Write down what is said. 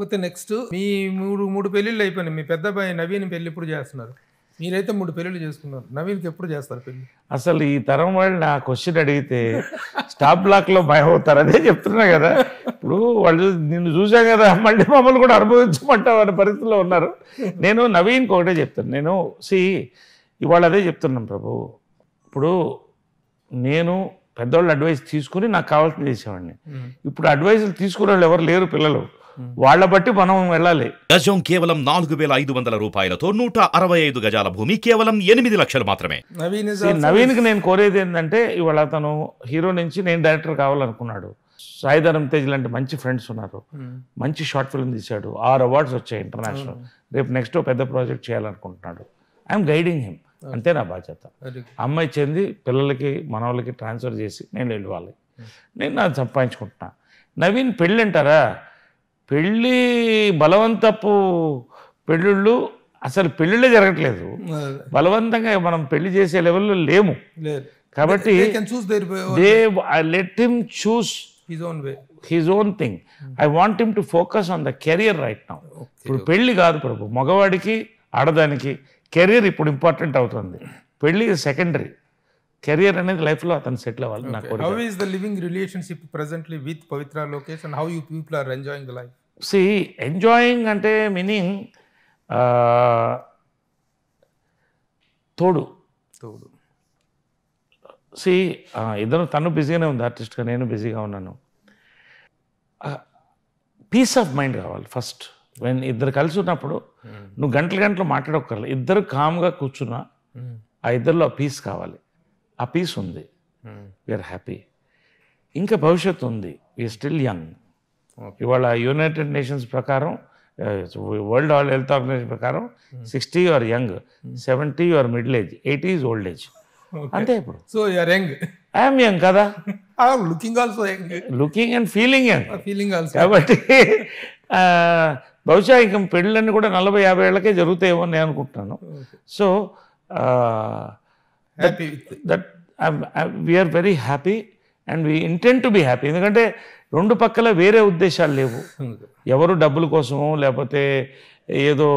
పోతే నెక్స్ట్ మీ మూడు మూడు పెళ్ళిళ్ళు అయిపోయినాయి మీ పెద్ద అబ్బాయి నవీన్ పెళ్లి ఇప్పుడు చేస్తున్నారు మీరైతే మూడు పెళ్ళిళ్ళు చేసుకున్నారు నవీన్కి ఎప్పుడు చేస్తారు పెళ్ళి అసలు ఈ తరం వాళ్ళు నా క్వశ్చన్ అడిగితే స్టాప్ బ్లాక్లో భయం అవుతారు అదే చెప్తున్నా కదా ఇప్పుడు వాళ్ళు నిన్ను చూసాం కదా మళ్ళీ మమ్మల్ని కూడా అనుభవించమంటావు అనే పరిస్థితిలో ఉన్నారు నేను నవీన్కి ఒకటే చెప్తాను నేను సి ఇవాళ అదే చెప్తున్నాను ప్రభు ఇప్పుడు నేను పెద్దవాళ్ళు అడ్వైస్ తీసుకుని నాకు కావాల్సింది చేసేవాడిని ఇప్పుడు అడ్వైసులు తీసుకునే వాళ్ళు ఎవరు లేరు పిల్లలు Hmm. వాళ్ళ బట్టి మనం వెళ్ళాలి గజం కేవలం నాలుగు వేల ఐదు వందల రూపాయలతో నూట అరవై ఐదు గజాల భూమి కేవలం ఎనిమిది లక్షలు మాత్రమే నవీన్ కి నేను కోరేది ఏంటంటే ఇవాళ అతను హీరో నుంచి నేను డైరెక్టర్ కావాలనుకున్నాడు సాయిధరం తేజ్ లాంటి మంచి ఫ్రెండ్స్ ఉన్నారు hmm. మంచి షార్ట్ ఫిల్మ్ తీశాడు ఆరు అవార్డ్స్ వచ్చాయి ఇంటర్నేషనల్ hmm. రేపు నెక్స్ట్ పెద్ద ప్రాజెక్ట్ చేయాలనుకుంటున్నాడు ఐఎమ్ గైడింగ్ హిమ్ అంతే నా బాధ్యత అమ్మాయి చెంది పిల్లలకి మనవాళ్ళకి ట్రాన్స్ఫర్ చేసి నేను వెళ్ళి నేను సంపాదించుకుంటున్నా నవీన్ పెళ్ళి అంటారా పెళ్ళి బలవంతపు పెళ్ళిళ్ళు అసలు పెళ్ళిళ్ళే జరగట్లేదు బలవంతంగా మనం పెళ్లి చేసే లెవెల్లో లేము కాబట్టి let him choose his own way his own thing I want him to focus on the career right now ఇప్పుడు పెళ్ళి కాదు ప్రభు మగవాడికి ఆడదానికి కెరియర్ ఇప్పుడు ఇంపార్టెంట్ అవుతుంది పెళ్ళి సెకండరీ కెరియర్ అనేది లైఫ్లో అతను సెటిల్ అవ్వాలి నాకు how is the living relationship presently with Pavitra Lokesh and how you people are enjoying the life see enjoying అంటే మీనింగ్ తోడు తోడు సి ఇద్దరు తను బిజీగానే ఉంది ఆర్టిస్ట్గా నేను బిజీగా ఉన్నాను పీస్ ఆఫ్ మైండ్ కావాలి ఫస్ట్ వెన్ ఇద్దరు కలిసి ఉన్నప్పుడు hmm. నువ్వు గంటలు గంటలు మాట్లాడక్కర్లే ఇద్దరు కామ్గా కూర్చున్నా hmm. ఆ ఇద్దరిలో ఆ పీస్ కావాలి ఆ పీస్ ఉంది వీఆర్ hmm. హ్యాపీ ఇంకా భవిష్యత్తు ఉంది వీఆర్ స్టిల్ యంగ్ ఇవాళ యునైటెడ్ నేషన్స్ ప్రకారం వరల్డ్ ఆల్ హెల్త్ ఆర్గనైజేషన్ ప్రకారం sixty are young seventy are middle age eighty is old age అంతే ఇప్పుడు so you're young I'm young కదా looking also young looking and feeling young feeling also కాబట్టి బహుశా ఇంకా పెళ్ళన్నీ కూడా నలభై యాభై ఏళ్ళకే జరుగుతాయేమో నేను అనుకుంటున్నాను so that we're very happy and we intent to be happy ఎందుకంటే రెండు పక్కల వేరే ఉద్దేశాలు లేవు ఎవరు డబ్బుల కోసమో లేకపోతే ఏదో